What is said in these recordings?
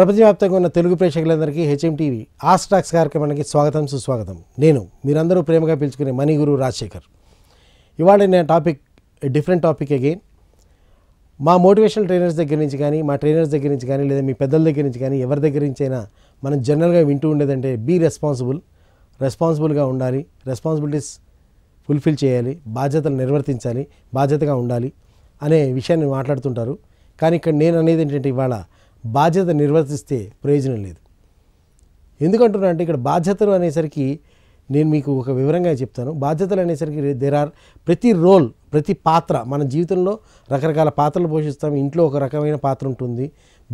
ప్రపంచవ్యాప్తంగా ఉన్న తెలుగు ప్రేక్షకులందరికీ హెచ్ఎం టీవీ ఆస్ట్రాక్స్ కార్యక్రమానికి స్వాగతం సుస్వాగతం నేను మీరందరూ ప్రేమగా పిలుచుకునే మణి గురు రాజశేఖర్ ఇవాళ నేను టాపిక్ డిఫరెంట్ టాపిక్ అగైన్ మా మోటివేషనల్ ట్రైనర్స్ దగ్గర నుంచి కానీ మా ట్రైనర్స్ దగ్గర నుంచి కానీ లేదా మీ పెద్దల దగ్గర నుంచి కానీ ఎవరి దగ్గర నుంచి అయినా మనం జనరల్గా వింటూ ఉండేదంటే బీ రెస్పాన్సిబుల్ రెస్పాన్సిబుల్గా ఉండాలి రెస్పాన్సిబిలిటీస్ ఫుల్ఫిల్ చేయాలి బాధ్యతలు నిర్వర్తించాలి బాధ్యతగా ఉండాలి అనే విషయాన్ని మాట్లాడుతుంటారు కానీ ఇక్కడ నేను అనేది ఏంటంటే ఇవాళ బాధ్యత నిర్వర్తిస్తే ప్రయోజనం లేదు ఎందుకంటున్నా అంటే ఇక్కడ బాధ్యతలు అనేసరికి నేను మీకు ఒక వివరంగా చెప్తాను బాధ్యతలు అనేసరికి దేర్ ఆర్ ప్రతి రోల్ ప్రతి పాత్ర మన జీవితంలో రకరకాల పాత్రలు పోషిస్తాం ఇంట్లో ఒక రకమైన పాత్ర ఉంటుంది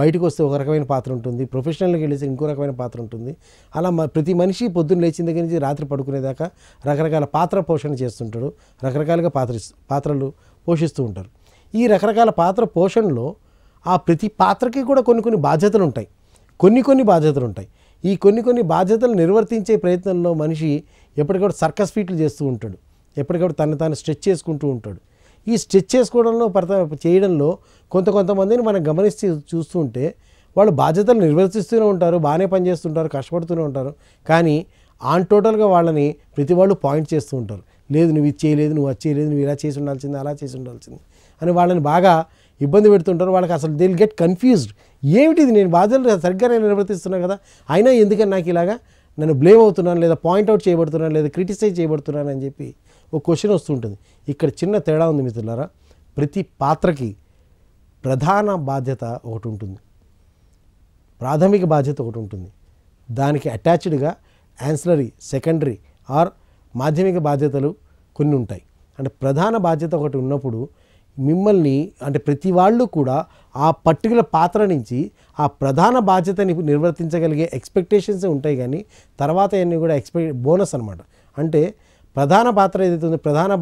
బయటకు వస్తే ఒక రకమైన పాత్ర ఉంటుంది ప్రొఫెషనల్కి వెళ్ళేసి ఇంకో రకమైన పాత్ర ఉంటుంది అలా ప్రతి మనిషి పొద్దున్న లేచిన దగ్గర నుంచి రాత్రి పడుకునేదాకా రకరకాల పాత్ర పోషణ చేస్తుంటాడు రకరకాలుగా పాత్ర పాత్రలు పోషిస్తూ ఉంటారు ఈ రకరకాల పాత్ర పోషణలో ఆ ప్రతి పాత్రకి కూడా కొన్ని కొన్ని బాధ్యతలు ఉంటాయి కొన్ని కొన్ని బాధ్యతలు ఉంటాయి ఈ కొన్ని కొన్ని బాధ్యతలు నిర్వర్తించే ప్రయత్నంలో మనిషి ఎప్పటికప్పుడు సర్కస్ ఫీట్లు చేస్తూ ఉంటాడు ఎప్పటికప్పుడు తను తాను స్ట్రెచ్ చేసుకుంటూ ఉంటాడు ఈ స్ట్రెచ్ చేసుకోవడంలో చేయడంలో కొంత కొంతమందిని మనం గమనిస్తూ చూస్తూ ఉంటే వాళ్ళు బాధ్యతలు నిర్వర్తిస్తూనే ఉంటారు బాగానే పనిచేస్తుంటారు కష్టపడుతూనే ఉంటారు కానీ ఆన్ టోటల్గా వాళ్ళని ప్రతి వాళ్ళు పాయింట్ చేస్తూ ఉంటారు లేదు నువ్వు ఇది చేయలేదు నువ్వు అది చేయలేదు నువ్వు ఇలా చేసి ఉండాల్సింది అలా చేసి ఉండాల్సింది అని వాళ్ళని బాగా ఇబ్బంది పెడుతుంటారు వాళ్ళకి అసలు దిల్ గెట్ కన్ఫ్యూజ్డ్ ఏమిటిది నేను బాధ్యతలు సరిగ్గా నేను నిర్వర్తిస్తున్నాను కదా అయినా ఎందుకని నాకు ఇలాగా నన్ను బ్లేమ్ అవుతున్నాను లేదా పాయింట్అవుట్ చేయబడుతున్నాను లేదా క్రిటిసైజ్ చేయబడుతున్నాను అని చెప్పి ఒక క్వశ్చన్ వస్తుంటుంది ఇక్కడ చిన్న తేడా ఉంది మిత్రులారా ప్రతి పాత్రకి ప్రధాన బాధ్యత ఒకటి ఉంటుంది ప్రాథమిక బాధ్యత ఒకటి ఉంటుంది దానికి అటాచ్డ్గా యాన్సలరీ సెకండరీ ఆర్ మాధ్యమిక బాధ్యతలు కొన్ని ఉంటాయి అంటే ప్రధాన బాధ్యత ఒకటి ఉన్నప్పుడు మిమ్మల్ని అంటే ప్రతి వాళ్ళు కూడా ఆ పర్టికులర్ పాత్ర నుంచి ఆ ప్రధాన బాధ్యతని నిర్వర్తించగలిగే ఎక్స్పెక్టేషన్స్ ఉంటాయి కానీ తర్వాత అన్నీ కూడా ఎక్స్పెక్ట్ బోనస్ అనమాట అంటే ప్రధాన పాత్ర ఏదైతే ఉందో ప్రధాన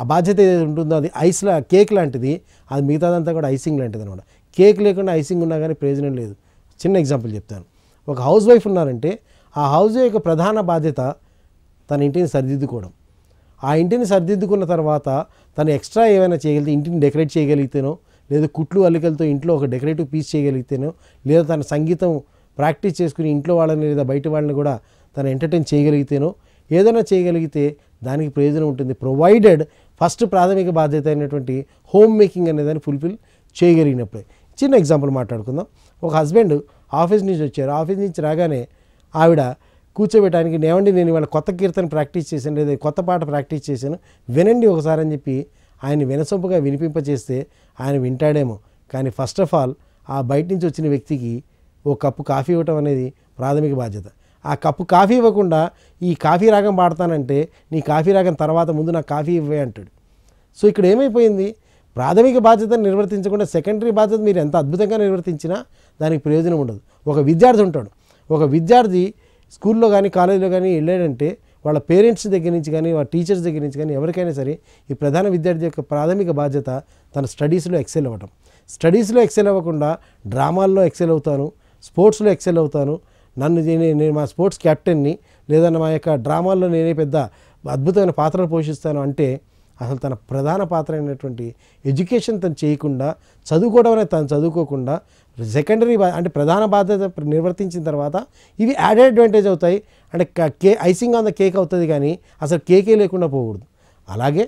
ఆ బాధ్యత ఏదైతే ఉంటుందో అది ఐస్ లా కేక్ లాంటిది అది మిగతాదంతా కూడా ఐసింగ్ లాంటిది అనమాట కేక్ లేకుండా ఐసింగ్ ఉన్నా కానీ ప్రయోజనం లేదు చిన్న ఎగ్జాంపుల్ చెప్తాను ఒక హౌస్ వైఫ్ ఉన్నారంటే ఆ హౌస్ యొక్క ప్రధాన బాధ్యత తన ఇంటిని సరిదిద్దుకోవడం ఆ ఇంటిని సర్దిద్దుకున్న తర్వాత తను ఎక్స్ట్రా ఏమైనా చేయగలిగితే ఇంటిని డెకరేట్ చేయగలిగితేనో లేదా కుట్లు అల్లికలతో ఇంట్లో ఒక డెకరేటివ్ పీస్ చేయగలిగితేనో లేదా తన సంగీతం ప్రాక్టీస్ చేసుకుని ఇంట్లో వాళ్ళని లేదా బయట వాళ్ళని కూడా తను ఎంటర్టైన్ చేయగలిగితేనో ఏదైనా చేయగలిగితే దానికి ప్రయోజనం ఉంటుంది ప్రొవైడెడ్ ఫస్ట్ ప్రాథమిక బాధ్యత అయినటువంటి హోమ్ మేకింగ్ అనేదాన్ని ఫుల్ఫిల్ చేయగలిగినప్పుడే చిన్న ఎగ్జాంపుల్ మాట్లాడుకుందాం ఒక హస్బెండ్ ఆఫీస్ నుంచి వచ్చారు ఆఫీస్ నుంచి రాగానే ఆవిడ కూర్చోబెట్టడానికి నేవండి నేను ఇవాళ కొత్త కీర్తన ప్రాక్టీస్ చేశాను లేదా కొత్త పాట ప్రాక్టీస్ చేశాను వినండి ఒకసారి అని చెప్పి ఆయన వినసొంపుగా వినిపింపచేస్తే ఆయన వింటాడేమో కానీ ఫస్ట్ ఆఫ్ ఆల్ ఆ బయట నుంచి వచ్చిన వ్యక్తికి ఓ కప్పు కాఫీ ఇవ్వటం అనేది ప్రాథమిక బాధ్యత ఆ కప్పు కాఫీ ఇవ్వకుండా ఈ కాఫీ రాగం పాడతానంటే నీ కాఫీ రాగం తర్వాత ముందు నాకు కాఫీ ఇవ్వే అంటాడు సో ఇక్కడ ఏమైపోయింది ప్రాథమిక బాధ్యతను నిర్వర్తించకుండా సెకండరీ బాధ్యత మీరు ఎంత అద్భుతంగా నిర్వర్తించినా దానికి ప్రయోజనం ఉండదు ఒక విద్యార్థి ఉంటాడు ఒక విద్యార్థి స్కూల్లో కానీ కాలేజీలో కానీ వెళ్ళాడంటే వాళ్ళ పేరెంట్స్ దగ్గర నుంచి కానీ వాళ్ళ టీచర్స్ దగ్గర నుంచి కానీ ఎవరికైనా సరే ఈ ప్రధాన విద్యార్థి యొక్క ప్రాథమిక బాధ్యత తన స్టడీస్లో ఎక్సెల్ అవ్వటం స్టడీస్లో ఎక్సెల్ అవ్వకుండా డ్రామాల్లో ఎక్సెల్ అవుతాను స్పోర్ట్స్లో ఎక్సెల్ అవుతాను నన్ను నేను మా స్పోర్ట్స్ క్యాప్టెన్ని లేదన్న మా యొక్క డ్రామాల్లో నేనే పెద్ద అద్భుతమైన పాత్రలు పోషిస్తాను అంటే అసలు తన ప్రధాన పాత్ర అయినటువంటి ఎడ్యుకేషన్ తను చేయకుండా అనేది తను చదువుకోకుండా సెకండరీ అంటే ప్రధాన బాధ్యత నిర్వర్తించిన తర్వాత ఇవి యాడెడ్ అడ్వాంటేజ్ అవుతాయి అంటే కే ఐసింగ్ ఆన్ ద కేక్ అవుతుంది కానీ అసలు కేకే లేకుండా పోకూడదు అలాగే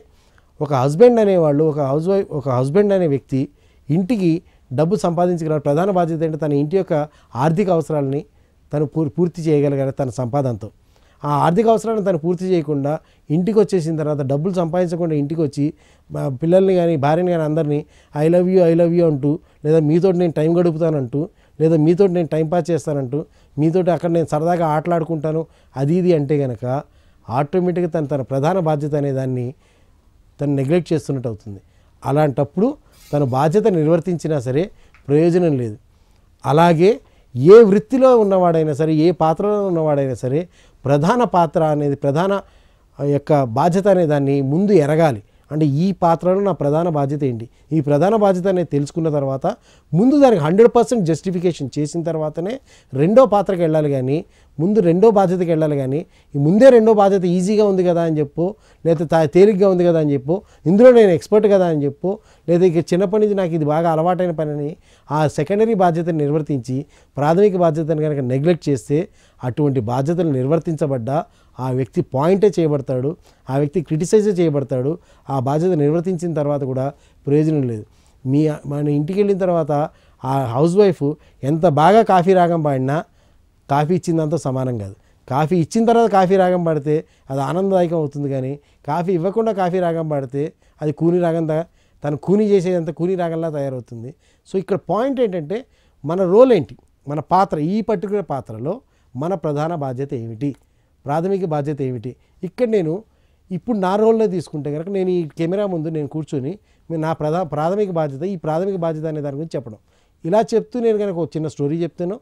ఒక హస్బెండ్ అనేవాళ్ళు ఒక హౌస్ వైఫ్ ఒక హస్బెండ్ అనే వ్యక్తి ఇంటికి డబ్బు సంపాదించగలరు ప్రధాన బాధ్యత అంటే తన ఇంటి యొక్క ఆర్థిక అవసరాలని తను పూర్తి చేయగలగాలి తన సంపాదనతో ఆ ఆర్థిక అవసరాన్ని తను పూర్తి చేయకుండా ఇంటికి వచ్చేసిన తర్వాత డబ్బులు సంపాదించకుండా ఇంటికి వచ్చి పిల్లల్ని కానీ భార్యని కానీ అందరినీ I love you I love you అంటూ లేదా మీతో నేను టైం గడుపుతానంటూ లేదా మీతో నేను టైం పాస్ చేస్తానంటూ మీతో అక్కడ నేను సరదాగా ఆటలాడుకుంటాను అది ఇది అంటే కనుక ఆటోమేటిక్గా తను తన ప్రధాన బాధ్యత అనే దాన్ని తను నెగ్లెక్ట్ చేస్తున్నట్టు అవుతుంది అలాంటప్పుడు తన బాధ్యత నిర్వర్తించినా సరే ప్రయోజనం లేదు అలాగే ఏ వృత్తిలో ఉన్నవాడైనా సరే ఏ పాత్రలో ఉన్నవాడైనా సరే ప్రధాన పాత్ర అనేది ప్రధాన యొక్క బాధ్యత అనే దాన్ని ముందు ఎరగాలి అంటే ఈ పాత్రలో నా ప్రధాన బాధ్యత ఏంటి ఈ ప్రధాన బాధ్యత అనేది తెలుసుకున్న తర్వాత ముందు దానికి హండ్రెడ్ పర్సెంట్ జస్టిఫికేషన్ చేసిన తర్వాతనే రెండో పాత్రకి వెళ్ళాలి కానీ ముందు రెండో బాధ్యతకి వెళ్ళాలి కానీ ఈ ముందే రెండో బాధ్యత ఈజీగా ఉంది కదా అని చెప్పు లేదా తేలిగ్గా ఉంది కదా అని చెప్పు ఇందులో నేను ఎక్స్పర్ట్ కదా అని చెప్పు లేదా ఇక చిన్నప్పటి నుంచి నాకు ఇది బాగా అలవాటైన పని అని ఆ సెకండరీ బాధ్యతను నిర్వర్తించి ప్రాథమిక బాధ్యతను కనుక నెగ్లెక్ట్ చేస్తే అటువంటి బాధ్యతలు నిర్వర్తించబడ్డ ఆ వ్యక్తి పాయింటే చేయబడతాడు ఆ వ్యక్తి క్రిటిసైజే చేయబడతాడు ఆ బాధ్యత నిర్వర్తించిన తర్వాత కూడా ప్రయోజనం లేదు మీ మన ఇంటికి వెళ్ళిన తర్వాత ఆ హౌస్ వైఫ్ ఎంత బాగా కాఫీ రాగం పాడినా కాఫీ ఇచ్చిందంతా సమానం కాదు కాఫీ ఇచ్చిన తర్వాత కాఫీ రాగం పాడితే అది ఆనందదాయకం అవుతుంది కానీ కాఫీ ఇవ్వకుండా కాఫీ రాగం పాడితే అది కూని రాగంతా తను కూని చేసేదంత కూని రాగంలా తయారవుతుంది సో ఇక్కడ పాయింట్ ఏంటంటే మన రోల్ ఏంటి మన పాత్ర ఈ పర్టికులర్ పాత్రలో మన ప్రధాన బాధ్యత ఏమిటి ప్రాథమిక బాధ్యత ఏమిటి ఇక్కడ నేను ఇప్పుడు నా రోల్లో తీసుకుంటే కనుక నేను ఈ కెమెరా ముందు నేను కూర్చొని నా ప్రధా ప్రాథమిక బాధ్యత ఈ ప్రాథమిక బాధ్యత అనే దాని గురించి చెప్పడం ఇలా చెప్తూ నేను కనుక ఒక చిన్న స్టోరీ చెప్తాను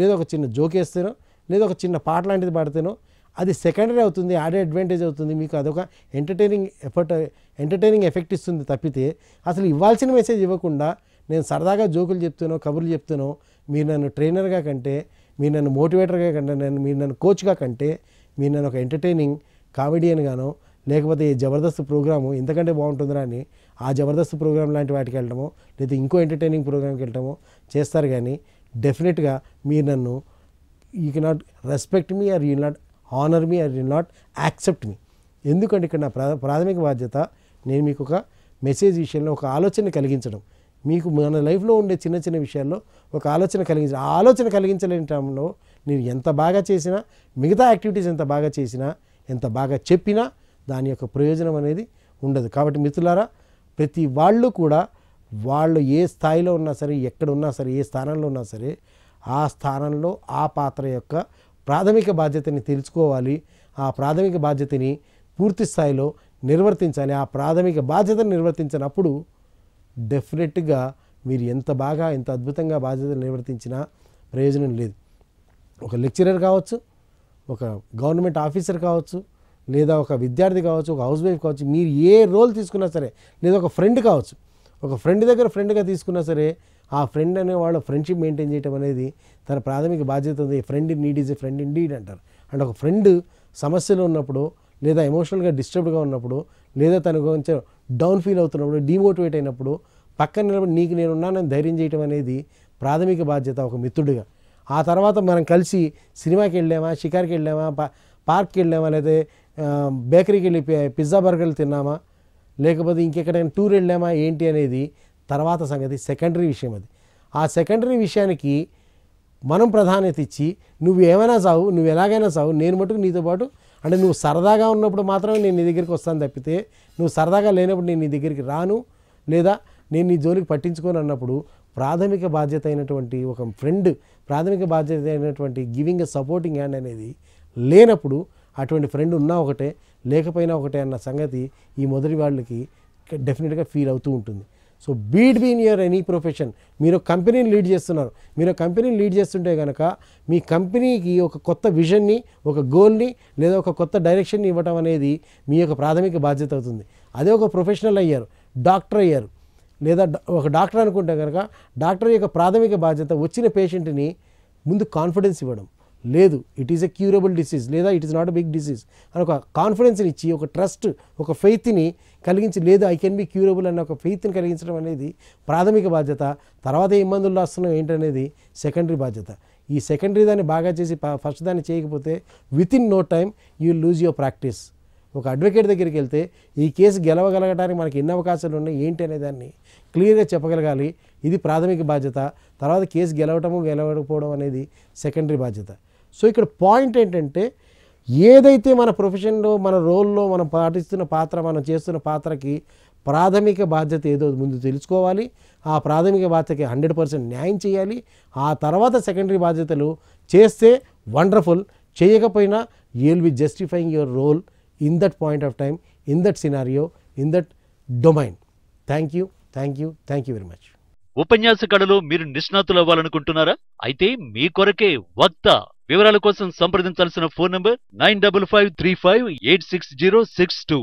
లేదా ఒక చిన్న జోక్ వేస్తేనో లేదా ఒక చిన్న పాట లాంటిది పాడితేనో అది సెకండరీ అవుతుంది ఆడే అడ్వాంటేజ్ అవుతుంది మీకు అదొక ఎంటర్టైనింగ్ ఎఫర్ట్ ఎంటర్టైనింగ్ ఎఫెక్ట్ ఇస్తుంది తప్పితే అసలు ఇవ్వాల్సిన మెసేజ్ ఇవ్వకుండా నేను సరదాగా జోకులు చెప్తాను కబుర్లు చెప్తాను మీరు నన్ను ట్రైనర్గా కంటే మీరు నన్ను మోటివేటర్గా కంటే నన్ను మీరు నన్ను కోచ్గా కంటే మీరు నన్ను ఒక ఎంటర్టైనింగ్ కామెడియన్ గాను లేకపోతే ఈ జబర్దస్త్ ప్రోగ్రాము ఎంతకంటే బాగుంటుందిరా అని ఆ జబర్దస్త్ ప్రోగ్రామ్ లాంటి వాటికి వెళ్ళడమో లేదా ఇంకో ఎంటర్టైనింగ్ ప్రోగ్రామ్కి వెళ్ళడమో చేస్తారు కానీ డెఫినెట్గా మీరు నన్ను you cannot respect me or you not honour me or you not accept me ఎందుకంటే ఇక్కడ నా ప్రాథమిక బాధ్యత నేను మీకు ఒక మెసేజ్ విషయంలో ఒక ఆలోచన కలిగించడం మీకు మన లైఫ్లో ఉండే చిన్న చిన్న విషయాల్లో ఒక ఆలోచన కలిగించ ఆలోచన కలిగించలేని టైంలో నీవు ఎంత బాగా చేసినా మిగతా యాక్టివిటీస్ ఎంత బాగా చేసినా ఎంత బాగా చెప్పినా దాని యొక్క ప్రయోజనం అనేది ఉండదు కాబట్టి మిత్రులారా ప్రతి వాళ్ళు కూడా వాళ్ళు ఏ స్థాయిలో ఉన్నా సరే ఎక్కడ ఉన్నా సరే ఏ స్థానంలో ఉన్నా సరే ఆ స్థానంలో ఆ పాత్ర యొక్క ప్రాథమిక బాధ్యతని తెలుసుకోవాలి ఆ ప్రాథమిక బాధ్యతని పూర్తి స్థాయిలో నిర్వర్తించాలి ఆ ప్రాథమిక బాధ్యతను నిర్వర్తించినప్పుడు డెఫినెట్గా మీరు ఎంత బాగా ఎంత అద్భుతంగా బాధ్యతలు నిర్వర్తించినా ప్రయోజనం లేదు ఒక లెక్చరర్ కావచ్చు ఒక గవర్నమెంట్ ఆఫీసర్ కావచ్చు లేదా ఒక విద్యార్థి కావచ్చు ఒక హౌస్ వైఫ్ కావచ్చు మీరు ఏ రోల్ తీసుకున్నా సరే లేదా ఒక ఫ్రెండ్ కావచ్చు ఒక ఫ్రెండ్ దగ్గర ఫ్రెండ్గా తీసుకున్నా సరే ఆ ఫ్రెండ్ అనే వాళ్ళ ఫ్రెండ్షిప్ మెయింటైన్ చేయడం అనేది తన ప్రాథమిక బాధ్యత ఉంది friend need is a friend indeed అంటారు అండ్ ఒక ఫ్రెండ్ సమస్యలు ఉన్నప్పుడు లేదా ఎమోషనల్గా డిస్టర్బ్డ్గా ఉన్నప్పుడు లేదా తన కొంచెం డౌన్ ఫీల్ అవుతున్నప్పుడు డిమోటివేట్ అయినప్పుడు పక్కన నిలబడి నీకు నేనున్నానని ధైర్యం చేయడం అనేది ప్రాథమిక బాధ్యత ఒక మిత్రుడిగా ఆ తర్వాత మనం కలిసి సినిమాకి వెళ్ళామా షికార్కి వెళ్ళామా పార్క్కి వెళ్ళామా లేదా బేకరీకి వెళ్ళి పిజ్జా బర్గర్లు తిన్నామా లేకపోతే ఇంకెక్కడైనా టూర్ వెళ్ళామా ఏంటి అనేది తర్వాత సంగతి సెకండరీ విషయం అది ఆ సెకండరీ విషయానికి మనం ప్రాధాన్యత ఇచ్చి నువ్వు ఏమైనా చావు నువ్వు ఎలాగైనా చావు నేను మటుకు నీతో పాటు అంటే నువ్వు సరదాగా ఉన్నప్పుడు మాత్రమే నేను నీ దగ్గరికి వస్తాను తప్పితే నువ్వు సరదాగా లేనప్పుడు నేను నీ దగ్గరికి రాను లేదా నేను నీ జోలికి పట్టించుకోను అన్నప్పుడు ప్రాథమిక బాధ్యత అయినటువంటి ఒక ఫ్రెండ్ ప్రాథమిక బాధ్యత అయినటువంటి గివింగ్ సపోర్టింగ్ హ్యాండ్ అనేది లేనప్పుడు అటువంటి ఫ్రెండ్ ఉన్నా ఒకటే లేకపోయినా ఒకటే అన్న సంగతి ఈ మొదటి వాళ్ళకి డెఫినెట్గా ఫీల్ అవుతూ ఉంటుంది so be it been your any profession మీరు కంపెనీని లీడ్ చేస్తున్నారు మీరు కంపెనీని లీడ్ చేస్తుంటే కనుక మీ కంపెనీకి ఒక కొత్త విజన్ని ఒక గోల్ని లేదా ఒక కొత్త డైరెక్షన్ని ఇవ్వటం అనేది మీ యొక్క ప్రాథమిక బాధ్యత అవుతుంది అదే ఒక ప్రొఫెషనల్ అయ్యారు డాక్టర్ అయ్యారు లేదా ఒక డాక్టర్ అనుకుంటే కనుక డాక్టర్ యొక్క ప్రాథమిక బాధ్యత వచ్చిన పేషెంట్ని ముందు కాన్ఫిడెన్స్ ఇవ్వడం లేదు it is a curable disease లేదా it is not a big disease అని ఒక కాన్ఫిడెన్స్ని ఇచ్చి ఒక ట్రస్ట్ ఒక ఫెయిత్ని కలిగించి లేదు ఐ కెన్ బి క్యూరబుల్ అన్న ఒక ఫెయిత్ని కలిగించడం అనేది ప్రాథమిక బాధ్యత తర్వాత ఇబ్బందుల్లో వస్తున్నాం ఏంటనేది సెకండరీ బాధ్యత ఈ సెకండరీ దాన్ని బాగా చేసి ఫస్ట్ దాన్ని చేయకపోతే within no time you lose your practice ఒక అడ్వకేట్ దగ్గరికి వెళ్తే ఈ కేసు గెలవగలగడానికి మనకి ఎన్ని అవకాశాలు ఉన్నాయి ఏంటి అనే దాన్ని క్లియర్గా చెప్పగలగాలి ఇది ప్రాథమిక బాధ్యత తర్వాత కేసు గెలవటము గెలవకపోవడం అనేది సెకండరీ బాధ్యత సో ఇక్కడ పాయింట్ ఏంటంటే ఏదైతే మన ప్రొఫెషన్లో మన రోల్లో మనం పాటిస్తున్న పాత్ర మనం చేస్తున్న పాత్రకి ప్రాథమిక బాధ్యత ఏదో ముందు తెలుసుకోవాలి ఆ ప్రాథమిక బాధ్యతకి హండ్రెడ్ పర్సెంట్ న్యాయం చేయాలి ఆ తర్వాత సెకండరీ బాధ్యతలు చేస్తే వండర్ఫుల్ చేయకపోయినా will be justifying your role in that point of time, in that scenario, in that domain thank you thank you thank you very much ఉపన్యాస కళలో మీరు నిష్ణాతులు అవ్వాలనుకుంటున్నారా అయితే మీ కొరకే వక్త వివరాల కోసం సంప్రదించాల్సిన phone number nine double five three five eight six zero six two